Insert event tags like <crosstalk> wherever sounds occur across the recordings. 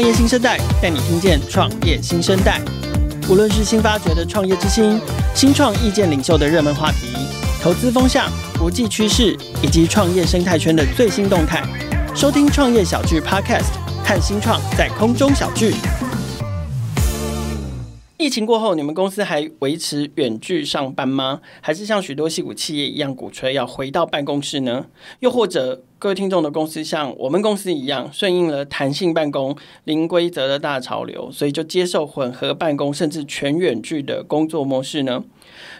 创业新生代带你听见创业新生代，无论是新发掘的创业之星、新创意见领袖的热门话题、投资风向、国际趋势以及创业生态圈的最新动态。收听创业小聚 Podcast，看新创在空中小聚。疫情过后，你们公司还维持远距上班吗？还是像许多西股企业一样鼓吹要回到办公室呢？又或者？各位听众的公司像我们公司一样，顺应了弹性办公、零规则的大潮流，所以就接受混合办公，甚至全远距的工作模式呢。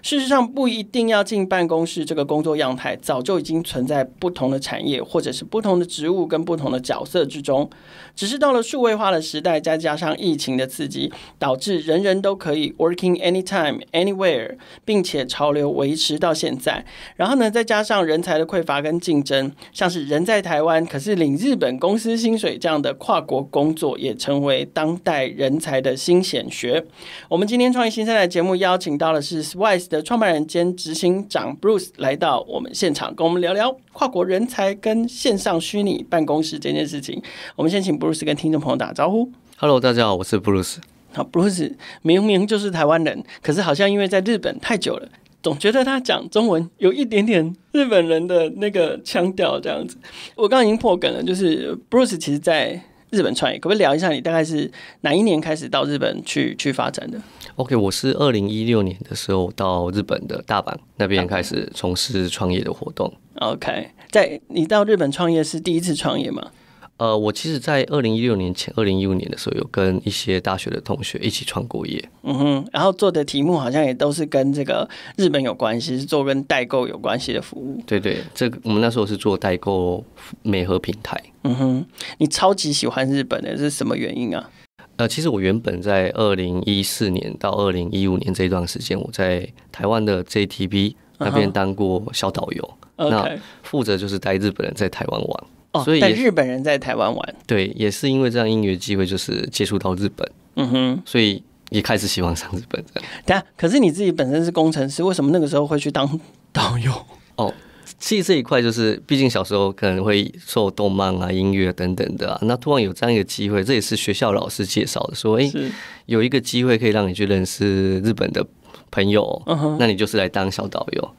事实上，不一定要进办公室，这个工作样态早就已经存在不同的产业，或者是不同的职务跟不同的角色之中。只是到了数位化的时代，再加上疫情的刺激，导致人人都可以 working anytime anywhere，并且潮流维持到现在。然后呢，再加上人才的匮乏跟竞争，像是人在台湾可是领日本公司薪水这样的跨国工作，也成为当代人才的新显学。我们今天创意新赛代节目邀请到的是 Swise 的创办人兼执行长 Bruce 来到我们现场，跟我们聊聊。跨国人才跟线上虚拟办公室这件事情，我们先请布鲁斯跟听众朋友打招呼。Hello，大家好，我是布鲁斯。好，布鲁斯明明就是台湾人，可是好像因为在日本太久了，总觉得他讲中文有一点点日本人的那个腔调这样子。我刚刚已经破梗了，就是布鲁斯其实，在。日本创业，可不可以聊一下？你大概是哪一年开始到日本去去发展的？OK，我是二零一六年的时候到日本的大阪那边开始从事创业的活动。OK，在你到日本创业是第一次创业吗？呃，我其实，在二零一六年前，二零一五年的时候，有跟一些大学的同学一起创过业。嗯哼，然后做的题目好像也都是跟这个日本有关系，是做跟代购有关系的服务。对对，这我们那时候是做代购美和平台。嗯哼，你超级喜欢日本的是什么原因啊？呃，其实我原本在二零一四年到二零一五年这段时间，我在台湾的 JTB 那边当过小导游，那负责就是带日本人在台湾玩。哦，但日本人在台湾玩，对，也是因为这样，音乐机会就是接触到日本，嗯哼，所以也开始喜欢上日本。但可是你自己本身是工程师，为什么那个时候会去当 <laughs> 导游？哦，其实这一块就是，毕竟小时候可能会受动漫啊、音乐等等的啊，那突然有这样一个机会，这也是学校老师介绍的，说，哎，有一个机会可以让你去认识日本的朋友，那你就是来当小导游。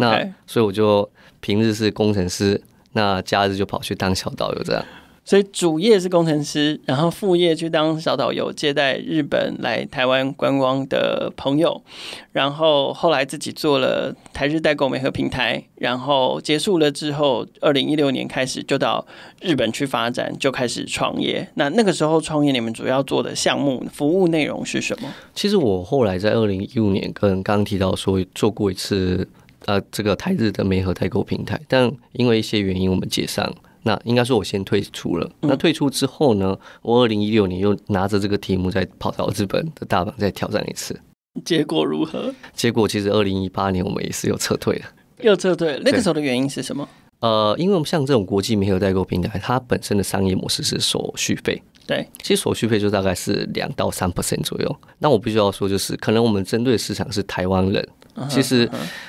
那所以我就平日是工程师。那假日就跑去当小导游，这样。所以主业是工程师，然后副业去当小导游，接待日本来台湾观光的朋友。然后后来自己做了台日代购美和平台。然后结束了之后，二零一六年开始就到日本去发展，就开始创业。那那个时候创业，你们主要做的项目、服务内容是什么？其实我后来在二零一五年跟刚刚提到说做过一次。呃，这个台日的美和代购平台，但因为一些原因，我们解散。那应该说，我先退出了。那退出之后呢？我二零一六年又拿着这个题目，再跑到日本的大阪，再挑战一次。结果如何？结果其实二零一八年我们也是有撤退的，又撤退。那个时候的原因是什么？呃，因为我们像这种国际美和代购平台，它本身的商业模式是手续费。对，其实手续费就大概是两到三 percent 左右。那我必须要说，就是可能我们针对市场是台湾人，其实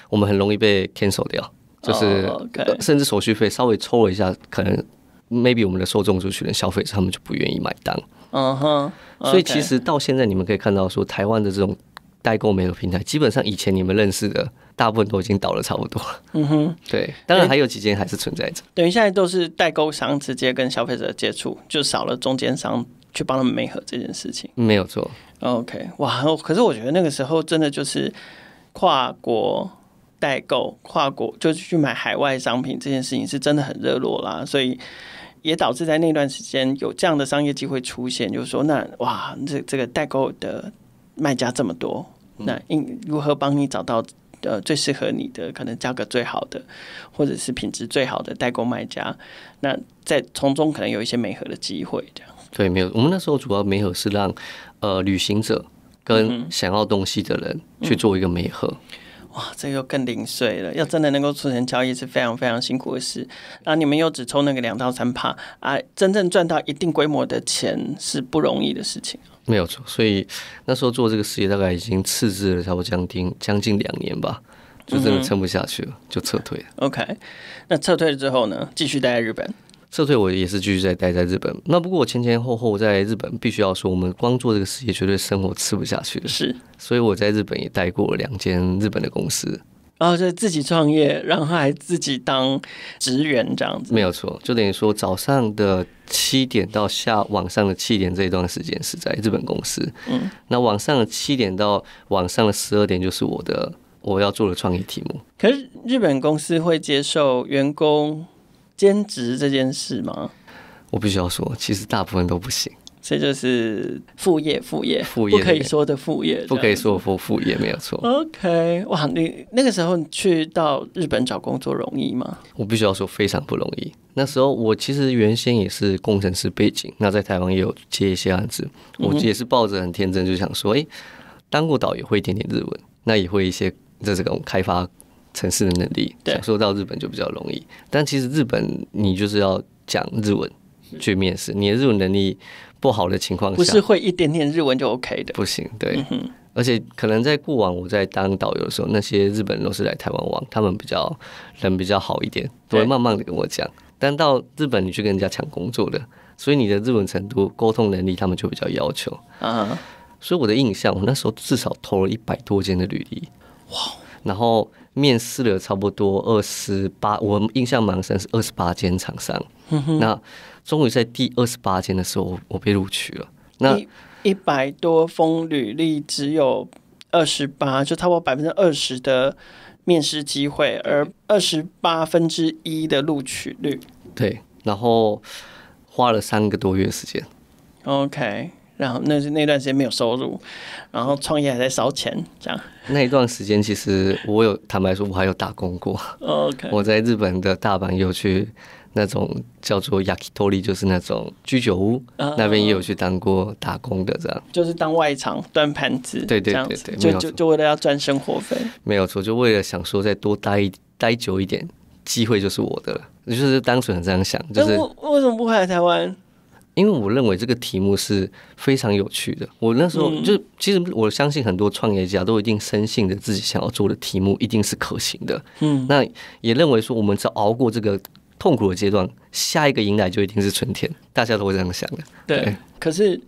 我们很容易被 cancel 掉，就是甚至手续费稍微抽了一下，可能 maybe 我们的受众族群的消费者他们就不愿意买单。嗯哼，所以其实到现在你们可以看到，说台湾的这种代购美乐平台，基本上以前你们认识的。大部分都已经倒了差不多。嗯哼，对，当然还有几间还是存在着。等于现在都是代购商直接跟消费者接触，就少了中间商去帮他们媒合这件事情。没有错。OK，哇！可是我觉得那个时候真的就是跨国代购、跨国就是去买海外商品这件事情是真的很热络啦，所以也导致在那段时间有这样的商业机会出现，就是说，那哇，这这个代购的卖家这么多，那应如何帮你找到？呃，最适合你的可能价格最好的，或者是品质最好的代购卖家，那在从中可能有一些美合的机会，这样对没有。我们那时候主要美合是让呃旅行者跟想要东西的人去做一个美合。哇，这又更零碎了。要真的能够促成交易是非常非常辛苦的事。那你们又只抽那个两到三帕啊，真正赚到一定规模的钱是不容易的事情。没有错，所以那时候做这个事业大概已经次之了，差不多将近将近两年吧，就真的撑不下去了，就撤退了。OK，那撤退了之后呢，继续待在日本。撤退，我也是继续在待在日本。那不过我前前后后在日本，必须要说，我们光做这个事业，绝对生活吃不下去。是，所以我在日本也待过两间日本的公司，然后就自己创业，然后还自己当职员这样子。没有错，就等于说早上的七点到下晚上的七点这一段时间是在日本公司。嗯，那晚上的七点到晚上的十二点就是我的我要做的创意题目。可是日本公司会接受员工？兼职这件事吗？我必须要说，其实大部分都不行。这就是副业，副业，副业不可以说的副业，不可以说副副业没有错。OK，哇，你那个时候去到日本找工作容易吗？我必须要说非常不容易。那时候我其实原先也是工程师背景，那在台湾也有接一些案子，我也是抱着很天真，就想说，哎，当过导也会一点点日文，那也会一些是这种开发。城市的能力享受到日本就比较容易，但其实日本你就是要讲日文去面试，你的日文能力不好的情况下，不是会一点点日文就 OK 的，不行。对，而且可能在过往我在当导游的时候，那些日本人都是来台湾玩，他们比较人比较好一点，都会慢慢的跟我讲。但到日本你去跟人家抢工作的，所以你的日文程度、沟通能力，他们就比较要求。嗯，所以我的印象，我那时候至少投了一百多间的履历，哇，然后。面试了差不多二十八，我印象蛮深是二十八间厂商。那终于在第二十八间的时候，我被录取了。那一百多封履历，只有二十八，就不多百分之二十的面试机会，而二十八分之一的录取率。对，然后花了三个多月时间。OK。然后那是那段时间没有收入，然后创业还在烧钱，这样。那一段时间其实我有坦白说，我还有打工过。OK，我在日本的大阪有去那种叫做 yakitori，就是那种居酒屋，那边也有去当过打工的，这样。就是当外场端盘子，对对对对，就就就为了要赚生活费。没有错，就为了想说再多待一待久一点，机会就是我的了。就是单纯的这样想，就是为什么不回来台湾？因为我认为这个题目是非常有趣的。我那时候就其实我相信很多创业家都一定深信着自己想要做的题目一定是可行的。嗯，那也认为说我们只要熬过这个痛苦的阶段，下一个迎来就一定是春天。大家都会这样想的。对。可是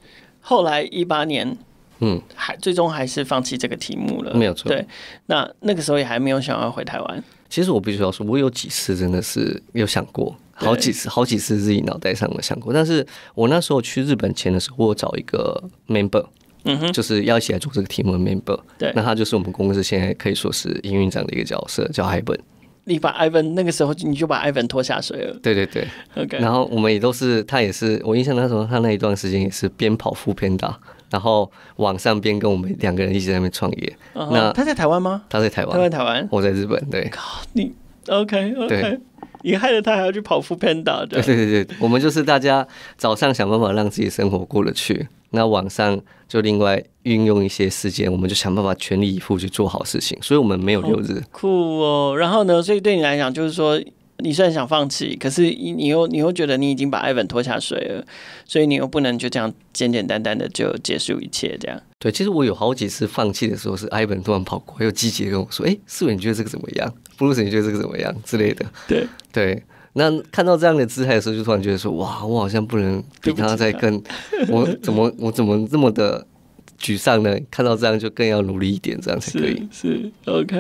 后来一八年，嗯，还最终还是放弃这个题目了。没有错。对。那那个时候也还没有想要回台湾。其实我必须要说，我有几次真的是有想过。好几次，好几次自己脑袋上想过，但是我那时候去日本前的时候，我找一个 member，嗯哼，就是要一起来做这个题目的 member，对，那他就是我们公司现在可以说是营运长的一个角色，叫 Ivan。你把 Ivan 那个时候你就把 Ivan 拖下水了，对对对。OK，然后我们也都是，他也是，我印象那时候他那一段时间也是边跑副边打，然后网上边跟我们两个人一起在那边创业。那他在台湾吗？他在台湾，他在台湾。我在日本，对。你。OK，OK，ok 你害了他还要去跑负 panda，对对对，我们就是大家早上想办法让自己生活过得去，那晚上就另外运用一些时间，我们就想办法全力以赴去做好事情，所以我们没有六日，酷哦，然后呢，所以对你来讲就是说。你虽然想放弃，可是你你又你又觉得你已经把艾文拖下水了，所以你又不能就这样简简单单的就结束一切这样。对，其实我有好几次放弃的时候，是艾文突然跑过来，又积极的跟我说：“哎，思远你觉得这个怎么样？布鲁斯你觉得这个怎么样？”之类的。<laughs> 对对，那看到这样的姿态的时候，就突然觉得说：“哇，我好像不能比他再更。<laughs> ”我怎么我怎么这么的？沮丧呢，看到这样就更要努力一点，这样才可以。是，OK，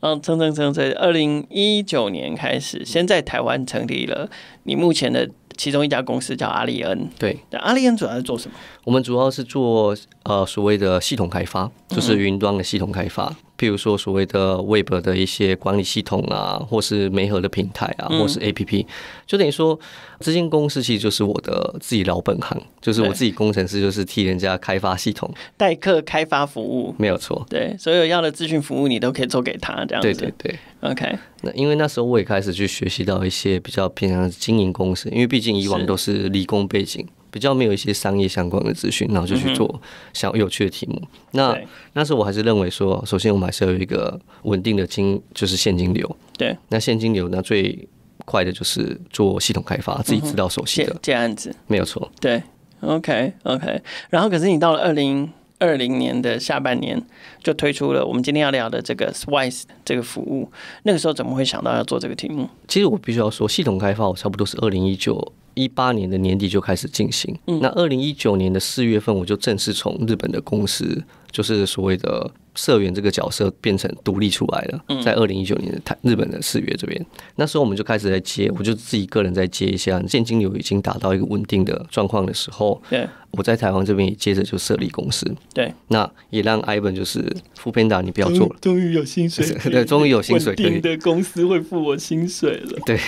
然后蹭蹭蹭在二零一九年开始，先在台湾成立了。你目前的其中一家公司叫阿里恩，对。那阿里恩主要是做什么？我们主要是做呃所谓的系统开发，就是云端的系统开发。譬如说所谓的 Web 的一些管理系统啊，或是媒合的平台啊，或是 APP，就等于说，资金公司其实就是我的自己老本行，就是我自己工程师，就是替人家开发系统，代客开发服务，没有错。对，所有要的资讯服务，你都可以做给他这样子。对对对，OK。那因为那时候我也开始去学习到一些比较平常经营公司，因为毕竟以往都是理工背景。比较没有一些商业相关的资讯，然后就去做想有趣的题目。那那时候我还是认为说，首先我们还是要有一个稳定的金，就是现金流。对。那现金流那最快的就是做系统开发，自己知道手写的这样子，没有错。对。OK OK。然后可是你到了二零二零年的下半年，就推出了我们今天要聊的这个 Swiss 这个服务。那个时候怎么会想到要做这个题目？其实我必须要说，系统开发我差不多是二零一九。一八年的年底就开始进行，那二零一九年的四月份我就正式从日本的公司，就是所谓的。社员这个角色变成独立出来了，在二零一九年的台日本的四月这边，那时候我们就开始在接，我就自己个人在接一下。现金流已经达到一个稳定的状况的时候，对，我在台湾这边也接着就设立公司，对，那也让艾文就是副编导，你不要做了，终于有薪水，<laughs> 对，终于有薪水，稳定的公司会付我薪水了。对，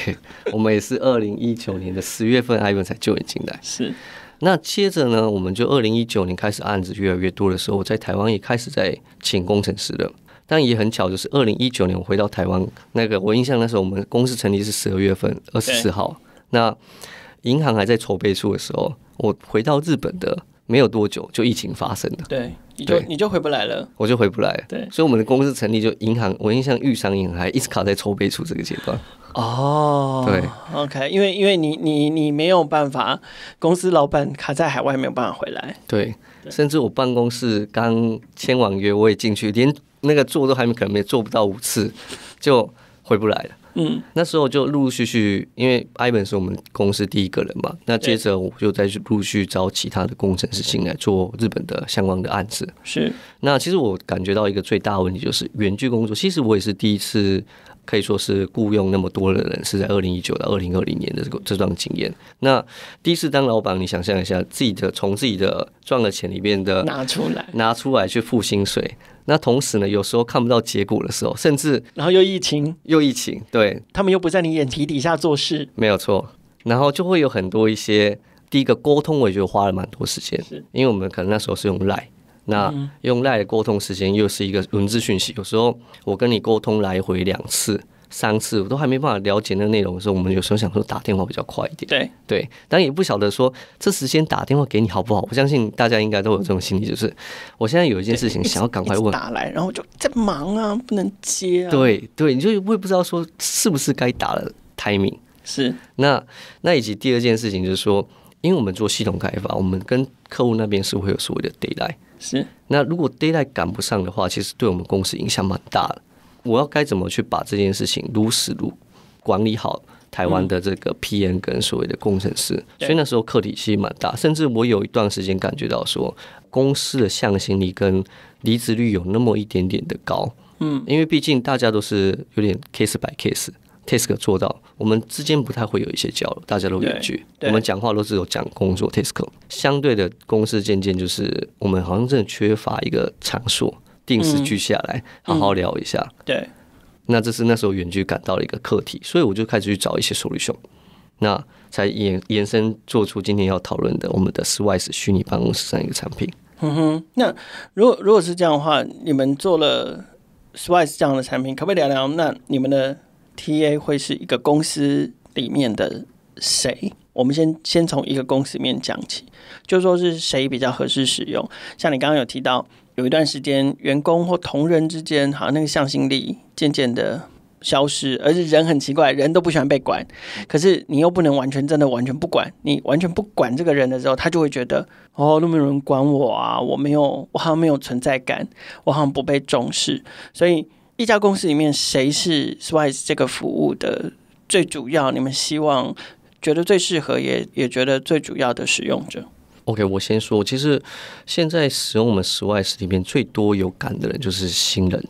我们也是二零一九年的十月份，艾文才就已进来是。那接着呢，我们就二零一九年开始案子越来越多的时候，我在台湾也开始在请工程师了。但也很巧，就是二零一九年我回到台湾，那个我印象那时候我们公司成立是十二月份二十四号，那银行还在筹备处的时候，我回到日本的没有多久，就疫情发生了。对。你就你就回不来了，我就回不来。对，所以我们的公司成立就银行，我印象裕商银行一直卡在筹备处这个阶段。哦，对，OK，因为因为你你你没有办法，公司老板卡在海外没有办法回来。对，甚至我办公室刚签完约，我也进去，连那个坐都还没可能，没坐不到五次就回不来了。嗯，那时候就陆陆续续，因为艾文是我们公司第一个人嘛，那接着我就再去陆续招其他的工程师进来做日本的相关的案子。是，那其实我感觉到一个最大的问题就是远距工作，其实我也是第一次。可以说是雇佣那么多的人，是在二零一九到二零二零年的这这段经验。那第一次当老板，你想象一下，自己的从自己的赚的钱里面的拿出来拿出来去付薪水。那同时呢，有时候看不到结果的时候，甚至然后又疫情又疫情，对，他们又不在你眼皮底下做事，没有错。然后就会有很多一些第一个沟通，我也觉得花了蛮多时间，是因为我们可能那时候是用来。那用赖沟通时间又是一个文字讯息，有时候我跟你沟通来回两次、三次，我都还没办法了解那内容，时候，我们有时候想说打电话比较快一点。对对，但也不晓得说这时间打电话给你好不好？我相信大家应该都有这种心理，就是我现在有一件事情想要赶快问，打来然后就在忙啊，不能接。啊。对对，你就会不知道说是不是该打了，timing 是那那以及第二件事情就是说。因为我们做系统开发，我们跟客户那边是会有所谓的 d a y l i h t 是。那如果 d a y l i g h t 赶不上的话，其实对我们公司影响蛮大的。我要该怎么去把这件事情如实如管理好台湾的这个 PM 跟所谓的工程师？所以那时候课题其实蛮大，甚至我有一段时间感觉到说，公司的向心力跟离职率有那么一点点的高。嗯，因为毕竟大家都是有点 case by case。t e s k 做到，我们之间不太会有一些交流，大家都远距，我们讲话都是有讲工作。t e s k 相对的公司渐渐就是，我们好像真的缺乏一个场所，定时聚下来好好聊一下。对，那这是那时候远距感到了一个课题，所以我就开始去找一些 solution，那才延延伸做出今天要讨论的我们的 s w i s e 虚拟办公室这样一个产品。哼哼，那如果如果是这样的话，你们做了 s w i s e 这样的产品，可不可以聊聊那你们的？T A 会是一个公司里面的谁？我们先先从一个公司面讲起，就说是谁比较合适使用。像你刚刚有提到，有一段时间员工或同仁之间，好像那个向心力渐渐的消失，而且人很奇怪，人都不喜欢被管。可是你又不能完全真的完全不管你，完全不管这个人的时候，他就会觉得哦都没有人管我啊，我没有，我好像没有存在感，我好像不被重视，所以。一家公司里面，谁是 Swise 这个服务的最主要？你们希望觉得最适合，也也觉得最主要的使用者？OK，我先说，其实现在使用我们 Swise 里面最多有感的人就是新人。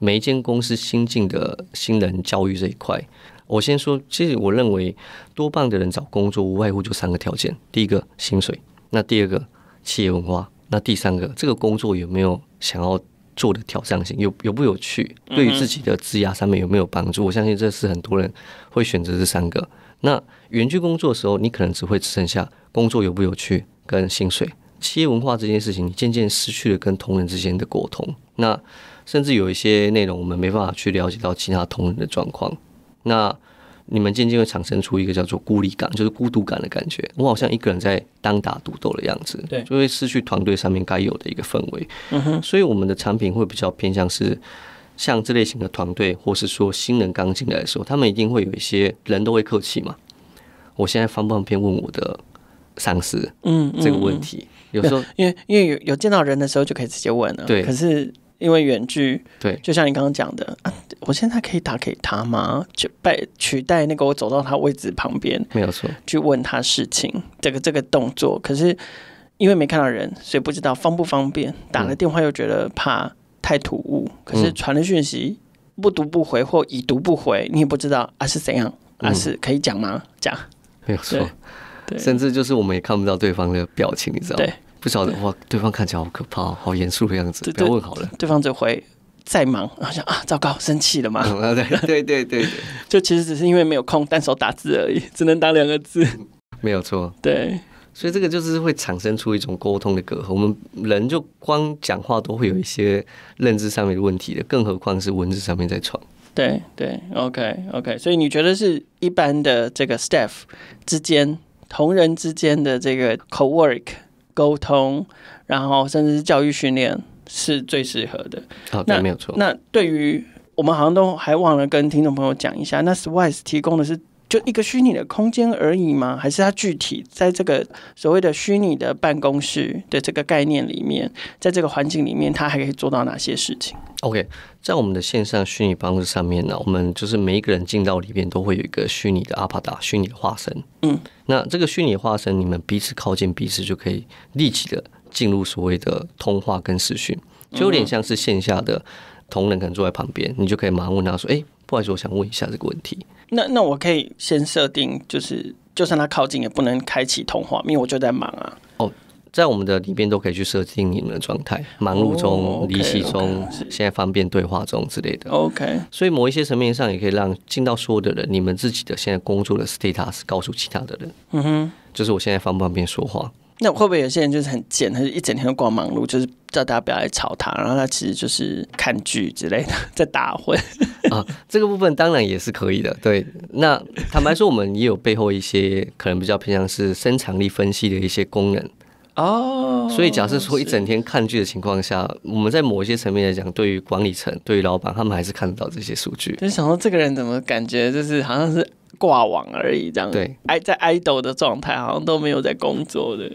每一间公司新进的新人教育这一块，我先说，其实我认为多半的人找工作无外乎就三个条件：第一个薪水，那第二个企业文化，那第三个这个工作有没有想要？做的挑战性有有不有趣，对于自己的职押上面有没有帮助？我相信这是很多人会选择这三个。那远距工作的时候，你可能只会只剩下工作有不有趣跟薪水、企业文化这件事情，渐渐失去了跟同仁之间的沟通。那甚至有一些内容，我们没办法去了解到其他同仁的状况。那你们渐渐会产生出一个叫做孤立感，就是孤独感的感觉，我好像一个人在单打独斗的样子，对，就会失去团队上面该有的一个氛围。嗯哼，所以我们的产品会比较偏向是像这类型的团队，或是说新人刚进来的时候，他们一定会有一些人都会客气嘛。我现在方便问我的上司，嗯，这个问题，有时候 <laughs> 因为因为有有见到人的时候就可以直接问了，对，可是。因为远距，对，就像你刚刚讲的，我现在可以打给他吗？取代取代那个我走到他位置旁边，没有错，去问他事情，这个这个动作，可是因为没看到人，所以不知道方不方便。打了电话又觉得怕太突兀，可是传了讯息不读不回或已读不回，你也不知道啊是怎样啊是可以讲吗？讲没有错，甚至就是我们也看不到对方的表情，你知道吗？不晓得哇，对方看起来好可怕，好严肃的样子。要问好了。对方就回再忙，然 <laughs> 后想啊，糟糕，生气了嘛？对 <laughs> 对对对，就其实只是因为没有空，单手打字而已，只能打两个字。<laughs> 没有错，对。所以这个就是会产生出一种沟通的隔阂。我们人就光讲话都会有一些认知上面的问题的，更何况是文字上面在传。对对，OK OK。所以你觉得是一般的这个 staff 之间，同仁之间的这个 co work。沟通，然后甚至是教育训练，是最适合的。好，那没有错。那对于我们好像都还忘了跟听众朋友讲一下，那 Swiss 提供的是。就一个虚拟的空间而已吗？还是它具体在这个所谓的虚拟的办公室的这个概念里面，在这个环境里面，它还可以做到哪些事情？OK，在我们的线上虚拟办公室上面呢，我们就是每一个人进到里面都会有一个虚拟的阿帕达虚拟的化身。嗯，那这个虚拟化身，你们彼此靠近，彼此就可以立即的进入所谓的通话跟视讯，就有点像是线下的同仁可能坐在旁边，你就可以马上问他说：“哎，不好意思，我想问一下这个问题。”那那我可以先设定，就是就算他靠近也不能开启通话，因为我就在忙啊。哦，在我们的里边都可以去设定你们的状态：忙碌中、离席中、现在方便对话中之类的。OK。所以某一些层面上也可以让进到说的人，你们自己的现在工作的 status 告诉其他的人。嗯哼。就是我现在方不方便说话？那会不会有些人就是很贱，他就一整天都逛忙碌，就是叫大家不要来吵他，然后他其实就是看剧之类的 <laughs> 在打混 <laughs> 啊？这个部分当然也是可以的。对，那坦白说，我们也有背后一些可能比较偏向是生产力分析的一些功能哦。所以假设说一整天看剧的情况下，我们在某一些层面来讲，对于管理层、对于老板，他们还是看得到这些数据。就是想说这个人怎么感觉就是好像是。挂网而已，这样子。对，爱在爱豆的状态好像都没有在工作的。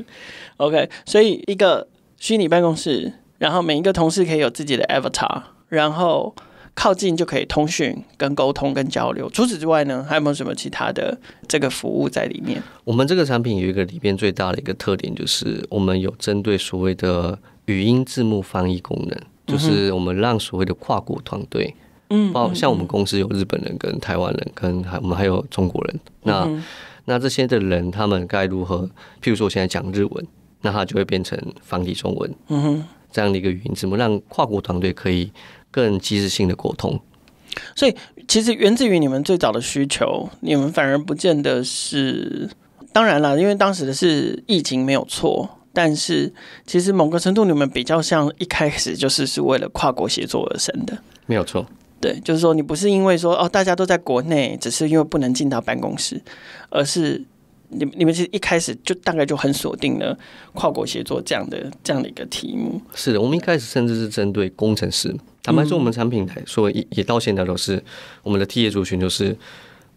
OK，所以一个虚拟办公室，然后每一个同事可以有自己的 avatar，然后靠近就可以通讯、跟沟通、跟交流。除此之外呢，还有没有什么其他的这个服务在里面？我们这个产品有一个里边最大的一个特点，就是我们有针对所谓的语音字幕翻译功能，就是我们让所谓的跨国团队。嗯，包像我们公司有日本人跟台湾人，跟还我们还有中国人，那那这些的人他们该如何？譬如说我现在讲日文，那他就会变成仿译中文，嗯哼，这样的一个语音，怎么让跨国团队可以更及时性的沟通？所以其实源自于你们最早的需求，你们反而不见得是，当然了，因为当时的是疫情没有错，但是其实某个程度你们比较像一开始就是是为了跨国协作而生的，没有错。对，就是说你不是因为说哦，大家都在国内，只是因为不能进到办公室，而是你你们是一开始就大概就很锁定了跨国协作这样的这样的一个题目。是的，我们一开始甚至是针对工程师，坦白说，我们产品来说也也到现在都是我们的 T 业族群，就是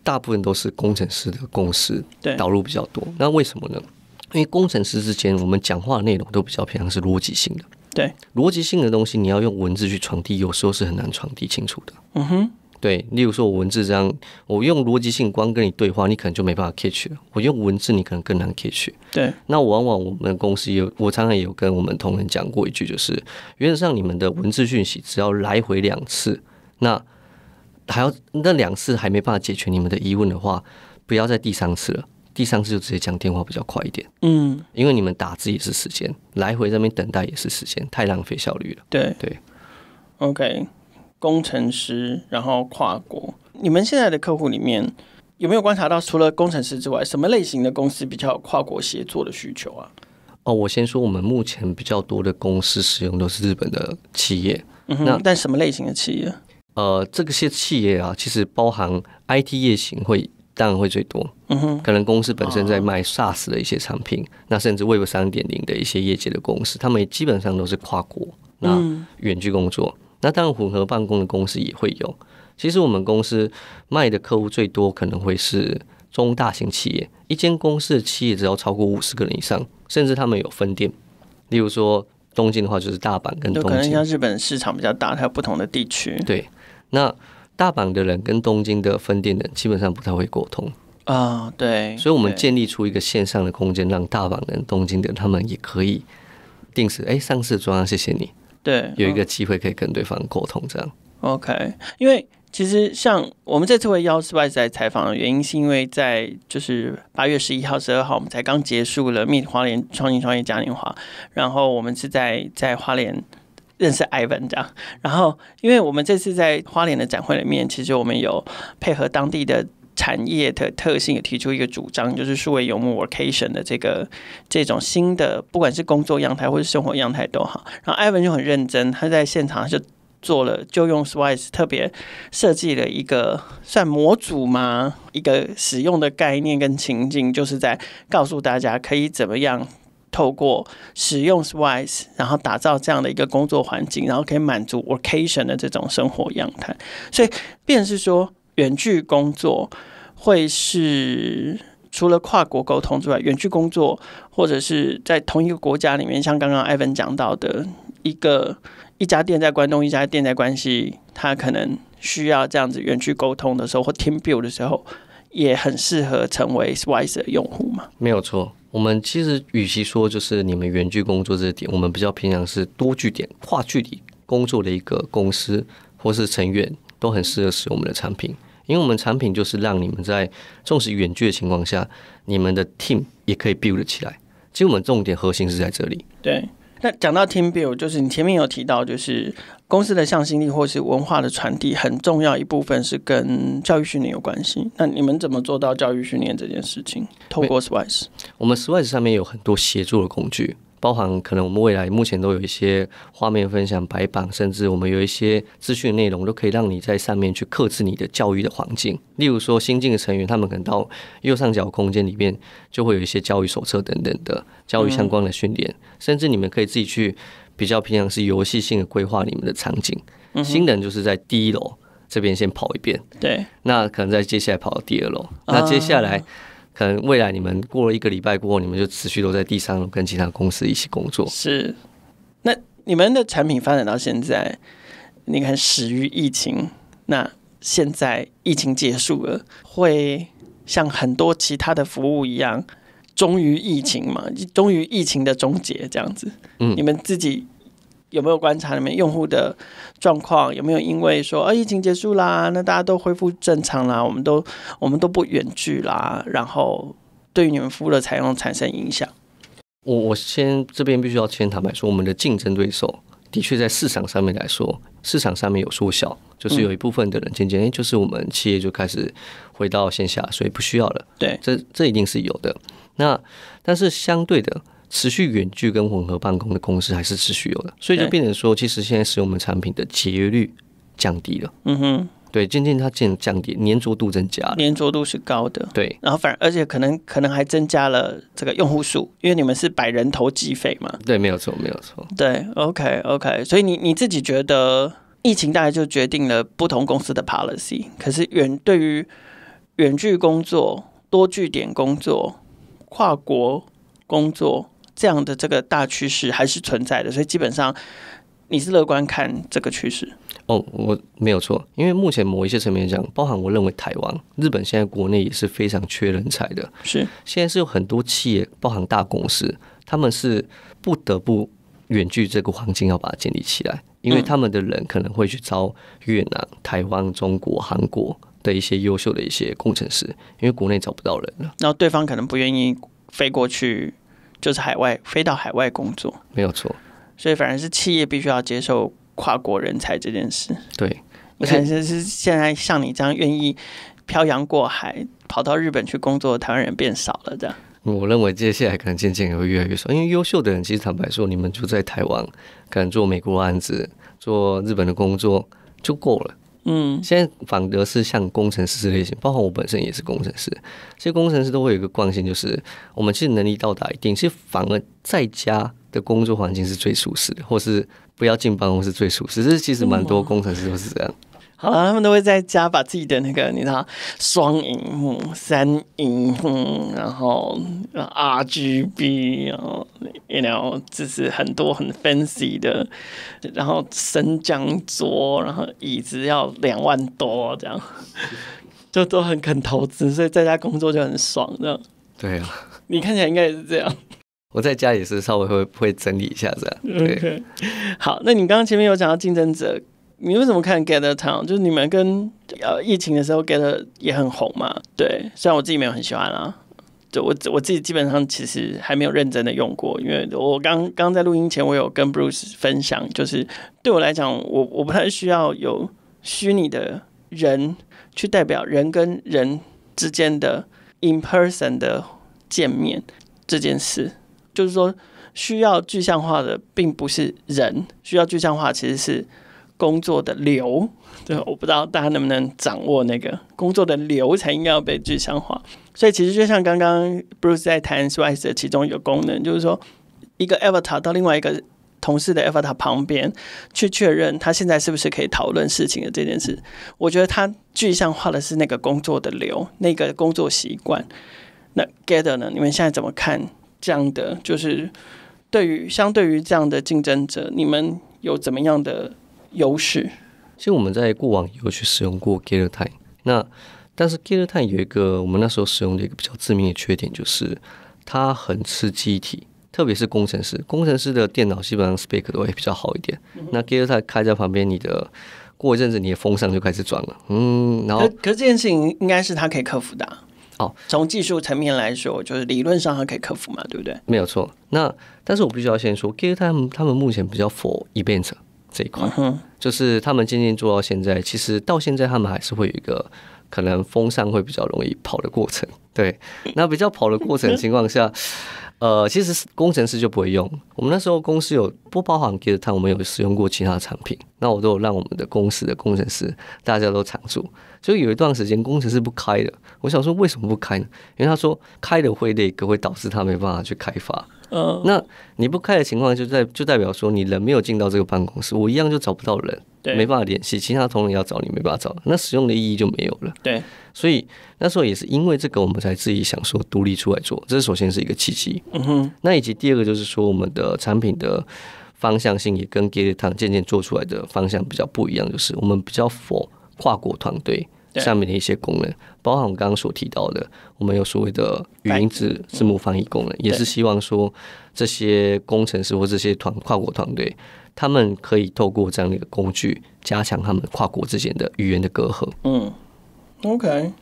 大部分都是工程师的司，对，导入比较多。那为什么呢？因为工程师之间，我们讲话内容都比较偏向是逻辑性的。对逻辑性的东西，你要用文字去传递，有时候是很难传递清楚的。嗯哼，对，例如说，我文字这样，我用逻辑性光跟你对话，你可能就没办法 catch 了。我用文字，你可能更难 catch。对，那往往我们公司有，我常常有跟我们同仁讲过一句，就是原则上你们的文字讯息，只要来回两次，那还要那两次还没办法解决你们的疑问的话，不要再第三次了。第三次就直接讲电话比较快一点，嗯，因为你们打字也是时间，来回这边等待也是时间，太浪费效率了。对对，OK，工程师，然后跨国，你们现在的客户里面有没有观察到，除了工程师之外，什么类型的公司比较有跨国协作的需求啊？哦，我先说，我们目前比较多的公司使用都是日本的企业，那但什么类型的企业？呃，这些企业啊，其实包含 IT 业型会。当然会最多，可能公司本身在卖 SaaS 的一些产品，那甚至 Web 三点零的一些业界的公司，他们基本上都是跨国，那远距工作，那当然混合办公的公司也会有。其实我们公司卖的客户最多可能会是中大型企业，一间公司的企业只要超过五十个人以上，甚至他们有分店，例如说东京的话就是大阪跟东京，可能像日本市场比较大，它有不同的地区。对，那。大阪的人跟东京的分店的人基本上不太会沟通啊，对，所以我们建立出一个线上的空间，让大阪人、东京的他们也可以定时哎，上次装谢谢你，对，有一个机会可以跟对方沟通这样。OK，因为其实像我们这次会邀失败来采访，的原因是因为在就是八月十一号、十二号我们才刚结束了密花莲创新创业嘉年华，然后我们是在在花莲。认识艾文这样，然后因为我们这次在花莲的展会里面，其实我们有配合当地的产业的特性，也提出一个主张，就是数位游牧 （vacation） 的这个这种新的，不管是工作阳台或是生活阳台都好。然后艾文就很认真，他在现场就做了，就用 SWISS 特别设计了一个算模组嘛，一个使用的概念跟情境，就是在告诉大家可以怎么样。透过使用 s w i s e 然后打造这样的一个工作环境，然后可以满足 v o c a t i o n 的这种生活样态。所以，便是说，远距工作会是除了跨国沟通之外，远距工作或者是在同一个国家里面，像刚刚艾文讲到的一个一家店在关东，一家店在关系，他可能需要这样子远距沟通的时候或 team build 的时候，也很适合成为 s w i s e 的用户嘛？没有错。我们其实与其说就是你们远距工作这点，我们比较偏向是多据点、跨据点工作的一个公司或是成员，都很适合使用我们的产品，因为我们产品就是让你们在纵使远距的情况下，你们的 team 也可以 build 起来，其实我们重点核心是在这里。对。那讲到 team b u i l d 就是你前面有提到，就是公司的向心力或是文化的传递，很重要一部分是跟教育训练有关系。那你们怎么做到教育训练这件事情？透过 s w i s s 我们 s w i s s 上面有很多协助的工具。包含可能我们未来目前都有一些画面分享白板，甚至我们有一些资讯内容都可以让你在上面去克制你的教育的环境。例如说新进的成员，他们可能到右上角空间里面就会有一些教育手册等等的教育相关的训练，甚至你们可以自己去比较平常是游戏性的规划你们的场景。新人就是在第一楼这边先跑一遍，对，那可能在接下来跑到第二楼，那接下来。可能未来你们过了一个礼拜过后，你们就持续都在第三楼跟其他公司一起工作。是，那你们的产品发展到现在，你看始于疫情，那现在疫情结束了，会像很多其他的服务一样，终于疫情嘛，终于疫情的终结这样子。嗯，你们自己。有没有观察你们用户的状况？有没有因为说呃疫情结束啦，那大家都恢复正常啦，我们都我们都不远距啦，然后对你们服务的采用产生影响？我我先这边必须要先坦白说，我们的竞争对手的确在市场上面来说，市场上面有缩小，就是有一部分的人渐渐就是我们企业就开始回到线下，所以不需要了。对，这这一定是有的。那但是相对的。持续远距跟混合办公的公司还是持续有的，所以就变成说，其实现在使用我们产品的节约率降低了。嗯哼，对，渐渐它渐降低，粘着度增加，粘着度是高的。对，然后反而且可能可能还增加了这个用户数，因为你们是百人头计费嘛。对，没有错，没有错。对，OK OK，所以你你自己觉得疫情大概就决定了不同公司的 policy，可是远对于远距工作、多据点工作、跨国工作。这样的这个大趋势还是存在的，所以基本上你是乐观看这个趋势哦，我没有错，因为目前某一些层面讲，包含我认为台湾、日本现在国内也是非常缺人才的，是现在是有很多企业，包含大公司，他们是不得不远距这个环境要把它建立起来，因为他们的人可能会去招越南、台湾、中国、韩国的一些优秀的一些工程师，因为国内找不到人了，然后对方可能不愿意飞过去。就是海外飞到海外工作，没有错。所以反而是企业必须要接受跨国人才这件事。对，而且是是现在像你这样愿意漂洋过海跑到日本去工作的台湾人变少了。这样，我认为接下来可能渐渐也会越来越少。因为优秀的人，其实坦白说，你们就在台湾敢做美国案子、做日本的工作就够了。嗯，现在反而是像工程师类型，包括我本身也是工程师。其实工程师都会有一个惯性，就是我们其实能力到达一定，其实反而在家的工作环境是最舒适的，或是不要进办公室最舒适。这其实蛮多工程师都是这样。好了，他们都会在家把自己的那个，你知道，双银幕、三银幕，然后 R G B，然后 you know 支持很多很 fancy 的，然后升降桌，然后椅子要两万多这样，就都很肯投资，所以在家工作就很爽，这样。对啊，你看起来应该也是这样。我在家也是稍微会会整理一下这样。对，好，那你刚刚前面有讲到竞争者。你为什么看 Get Town？就是你们跟呃疫情的时候 Get 也很红嘛？对，虽然我自己没有很喜欢啊，就我我自己基本上其实还没有认真的用过，因为我刚刚在录音前我有跟 Bruce 分享，就是对我来讲，我我不太需要有虚拟的人去代表人跟人之间的 in person 的见面这件事，就是说需要具象化的并不是人，需要具象化其实是。工作的流，对，我不知道大家能不能掌握那个工作的流才应该要被具象化。所以其实就像刚刚 Bruce 在谈 s w i s e 的其中一个功能，就是说一个 Avatar 到另外一个同事的 Avatar 旁边去确认他现在是不是可以讨论事情的这件事。我觉得他具象化的是那个工作的流，那个工作习惯。那 Gather 呢？你们现在怎么看这样的？就是对于相对于这样的竞争者，你们有怎么样的？优势。其实我们在过往也有去使用过 GearTime，那但是 GearTime 有一个我们那时候使用的一个比较致命的缺点，就是它很吃机体，特别是工程师。工程师的电脑基本上スペック都会比较好一点。那 GearTime 开在旁边，你的过一阵子你的风扇就开始转了。嗯，然后可可是这件事情应该是它可以克服的。哦，从技术层面来说，就是理论上它可以克服嘛，对不对？没有错。那但是我必须要先说 GearTime，他们目前比较 for event。这一块，就是他们渐渐做到现在，其实到现在他们还是会有一个可能风扇会比较容易跑的过程。<laughs> 对，那比较跑的过程情况下，<laughs> 呃，其实工程师就不会用。我们那时候公司有不包含 Get 我们有使用过其他产品，那我都有让我们的公司的工程师大家都常住。所以有一段时间工程师不开的，我想说为什么不开呢？因为他说开了会那个会导致他没办法去开发。嗯，那你不开的情况，就在就代表说你人没有进到这个办公室，我一样就找不到人，对，没办法联系其他同仁要找你，没办法找，那使用的意义就没有了。对，所以那时候也是因为这个，我们才自己想说独立出来做，这是首先是一个契机。嗯哼，那以及第二个就是说，我们的产品的方向性也跟 g e t t a n 渐渐做出来的方向比较不一样，就是我们比较否跨国团队。上面的一些功能，包含我们刚刚所提到的，我们有所谓的语音字字幕翻译功能，也是希望说这些工程师或这些团跨国团队，他们可以透过这样的一个工具，加强他们跨国之间的语言的隔阂。嗯，OK。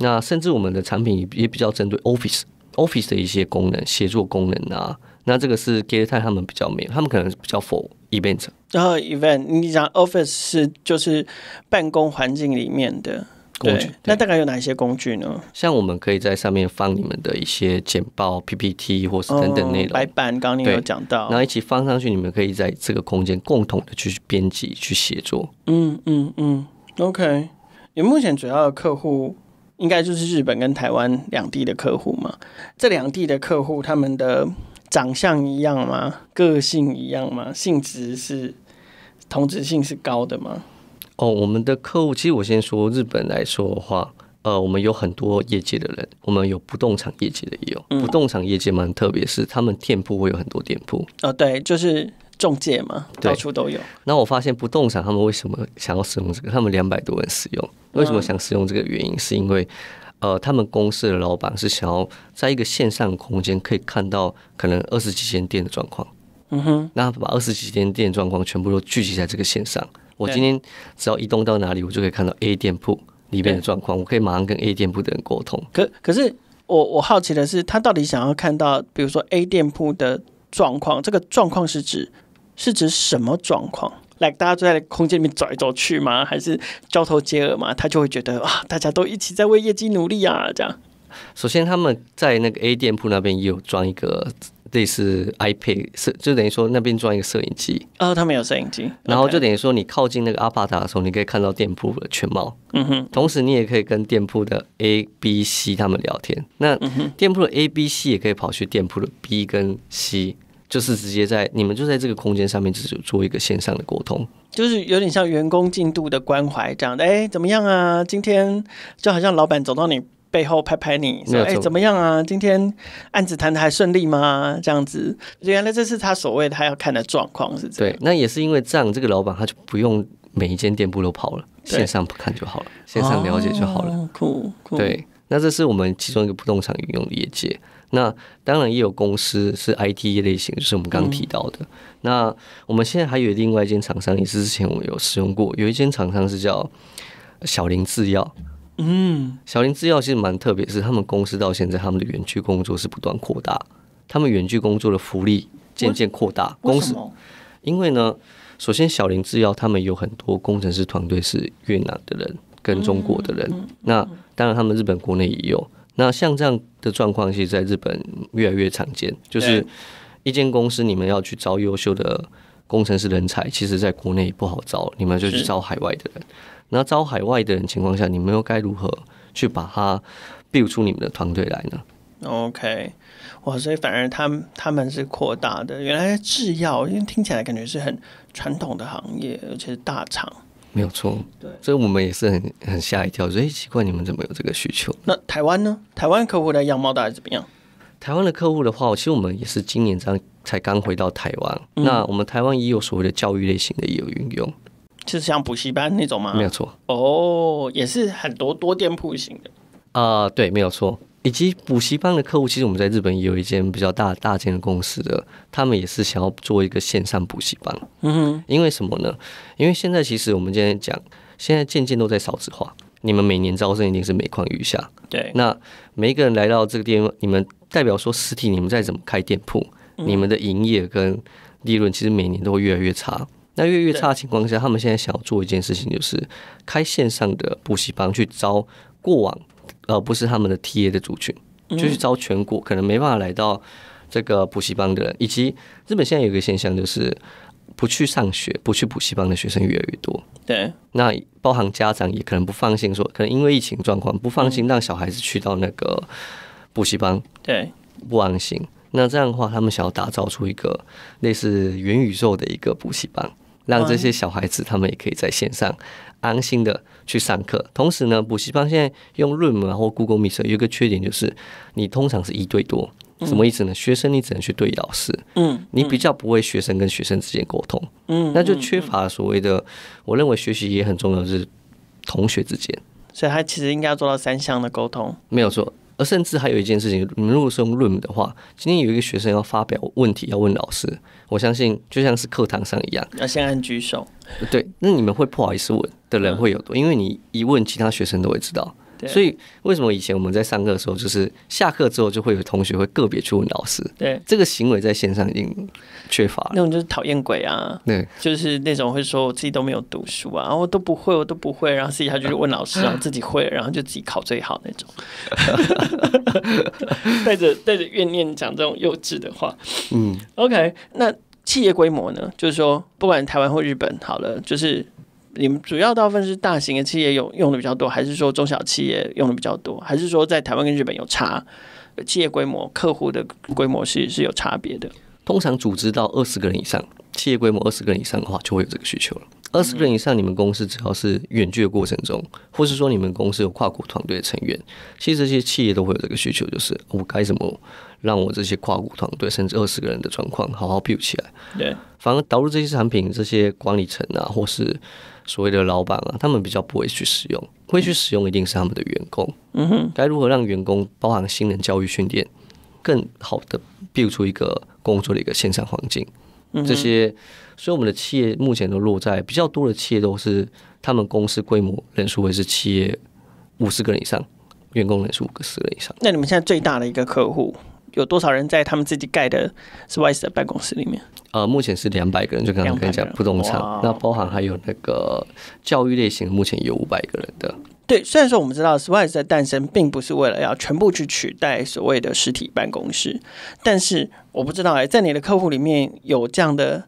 那甚至我们的产品也也比较针对 Office，Office 的一些功能、协作功能啊。那这个是 Gett 他们比较没有，他们可能是比较 for event。然后 event，你讲 office 是就是办公环境里面的工具。那大概有哪些工具呢？像我们可以在上面放你们的一些简报、PPT 或是等等内容。白板刚刚你有讲到，然后一起放上去，你们可以在这个空间共同的去编辑、去协作。嗯嗯嗯，OK。你目前主要的客户应该就是日本跟台湾两地的客户嘛？这两地的客户他们的。长相一样吗？个性一样吗？性质是同质性是高的吗？哦，我们的客户，其实我先说日本来说的话，呃，我们有很多业界的人，我们有不动产业界的也有，不动产业界蛮特别，是他们店铺会有很多店铺。哦，对，就是中介嘛，到处都有。那我发现不动产他们为什么想要使用这个？他们两百多人使用，为什么想使用这个原因？是因为。呃，他们公司的老板是想要在一个线上空间可以看到可能二十几间店的状况，嗯哼，那把二十几间店状况全部都聚集在这个线上，我今天只要移动到哪里，我就可以看到 A 店铺里面的状况，我可以马上跟 A 店铺的人沟通。可可是，我我好奇的是，他到底想要看到，比如说 A 店铺的状况，这个状况是指是指什么状况？来，大家坐在空间里面走来走去吗？还是交头接耳吗？他就会觉得啊，大家都一起在为业绩努力啊，这样。首先，他们在那个 A 店铺那边也有装一个类似 iPad，摄就等于说那边装一个摄影机。哦，他们有摄影机。然后就等于说，你靠近那个阿帕塔的时候，你可以看到店铺的全貌。嗯哼。同时，你也可以跟店铺的 A、B、C 他们聊天。那店铺的 A、B、C 也可以跑去店铺的 B 跟 C。就是直接在你们就在这个空间上面，就是做一个线上的沟通，就是有点像员工进度的关怀这样的。哎，怎么样啊？今天就好像老板走到你背后拍拍你，说：“哎，怎么样啊？今天案子谈的还顺利吗？”这样子，原来这是他所谓的他要看的状况是这样。对，那也是因为这样，这个老板他就不用每一间店铺都跑了，线上看就好了，线上了解就好了。酷，对，那这是我们其中一个不动产运用的业界。那当然也有公司是 IT 类型，就是我们刚刚提到的。那我们现在还有另外一间厂商，也是之前我有使用过。有一间厂商是叫小林制药。嗯，小林制药其实蛮特别，是他们公司到现在他们的远距工作是不断扩大，他们远距工作的福利渐渐扩大。公司，因为呢，首先小林制药他们有很多工程师团队是越南的人，跟中国的人。那当然他们日本国内也有。那像这样的状况，其实在日本越来越常见。就是，一间公司你们要去招优秀的工程师人才，其实在国内不好招，你们就去招海外的人。那招海外的人情况下，你们又该如何去把它 build 出你们的团队来呢？OK，哇，所以反而他们他们是扩大的。原来制药，因为听起来感觉是很传统的行业，而且是大厂。没有错，对，所以我们也是很很吓一跳，所以奇怪，你们怎么有这个需求？”那台湾呢？台湾客户的样貌大概怎么样？台湾的客户的话，其实我们也是今年这样才刚回到台湾。那我们台湾也有所谓的教育类型的也有运用，就是像补习班那种吗？没有错，哦，也是很多多店铺型的啊，对，没有错。以及补习班的客户，其实我们在日本也有一间比较大大间的公司的，他们也是想要做一个线上补习班。嗯哼，因为什么呢？因为现在其实我们今天讲，现在渐渐都在少子化，你们每年招生一定是每况愈下。对。那每一个人来到这个店，你们代表说实体，你们再怎么开店铺，你们的营业跟利润其实每年都会越来越差。那越越差的情况下，他们现在想要做一件事情，就是开线上的补习班去招过往。呃，不是他们的 T A 的族群，就是招全国可能没办法来到这个补习班的人，以及日本现在有一个现象，就是不去上学、不去补习班的学生越来越多。对，那包含家长也可能不放心，说可能因为疫情状况不放心让小孩子去到那个补习班，对，不安心。那这样的话，他们想要打造出一个类似元宇宙的一个补习班，让这些小孩子他们也可以在线上安心的。去上课，同时呢，补习班现在用 r o o m 啊或 Google Meet，有一个缺点就是，你通常是一对多，什么意思呢？学生你只能去对老师，嗯，你比较不会学生跟学生之间沟通，嗯，那就缺乏所谓的，我认为学习也很重要是同学之间，所以他其实应该要做到三项的沟通，没有错。而甚至还有一件事情，你们如果是用论的话，今天有一个学生要发表问题要问老师，我相信就像是课堂上一样，要先按举手。对，那你们会不好意思问的人会有多？因为你一问，其他学生都会知道。所以为什么以前我们在上课的时候，就是下课之后就会有同学会个别去问老师？对，这个行为在线上已经缺乏。那种就是讨厌鬼啊，对，就是那种会说我自己都没有读书啊，我都不会，我都不会，然后自己下就去问老师，<laughs> 然后自己会，然后就自己考最好那种，<laughs> 带着带着怨念讲这种幼稚的话。嗯，OK，那企业规模呢？就是说，不管台湾或日本，好了，就是。你们主要大部分是大型的企业有用的比较多，还是说中小企业用的比较多，还是说在台湾跟日本有差？企业规模、客户的规模是是有差别的。通常组织到二十个人以上，企业规模二十个人以上的话，就会有这个需求了。二十个人以上，你们公司只要是远距的过程中，或是说你们公司有跨国团队的成员，其实这些企业都会有这个需求，就是我该怎么让我这些跨国团队，甚至二十个人的状况，好好 build 起来。对，反而导入这些产品，这些管理层啊，或是所谓的老板啊，他们比较不会去使用，会去使用一定是他们的员工。嗯哼，该如何让员工，包含新人教育训练，更好的 build 出一个工作的一个线上环境？这些，所以我们的企业目前都落在比较多的企业都是，他们公司规模人数会是企业五十个人以上，员工人数五十人以上。那你们现在最大的一个客户？有多少人在他们自己盖的 s w i s e 的办公室里面？呃，目前是两百个人，就刚刚跟你讲不动产，那包含还有那个教育类型，目前有五百个人的。对，虽然说我们知道 s w i s e 的诞生并不是为了要全部去取代所谓的实体办公室，但是我不知道哎，在你的客户里面有这样的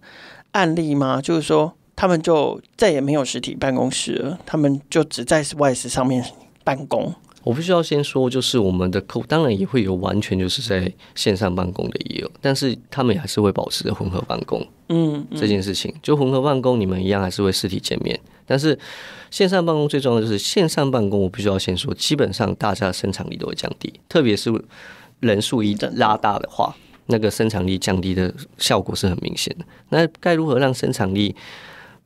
案例吗？就是说他们就再也没有实体办公室了，他们就只在 s w i s e 上面办公。我不需要先说，就是我们的客户当然也会有完全就是在线上办公的也有，但是他们也还是会保持着混合办公。嗯，这件事情就混合办公，你们一样还是会实体见面，但是线上办公最重要的就是线上办公。我必须要先说，基本上大家的生产力都会降低，特别是人数一拉大的话，那个生产力降低的效果是很明显的。那该如何让生产力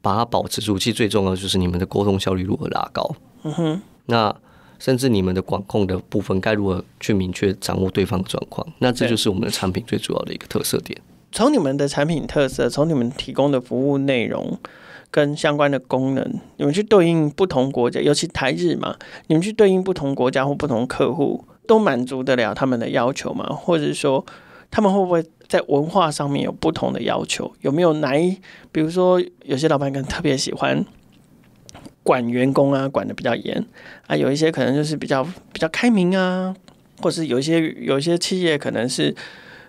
把它保持住？其实最重要就是你们的沟通效率如何拉高。嗯哼，那。甚至你们的管控的部分该如何去明确掌握对方的状况？那这就是我们的产品最主要的一个特色点。从你们的产品特色，从你们提供的服务内容跟相关的功能，你们去对应不同国家，尤其台日嘛，你们去对应不同国家或不同客户，都满足得了他们的要求吗？或者说，他们会不会在文化上面有不同的要求？有没有哪一，比如说有些老板可能特别喜欢？管员工啊，管的比较严啊，有一些可能就是比较比较开明啊，或者是有一些有一些企业可能是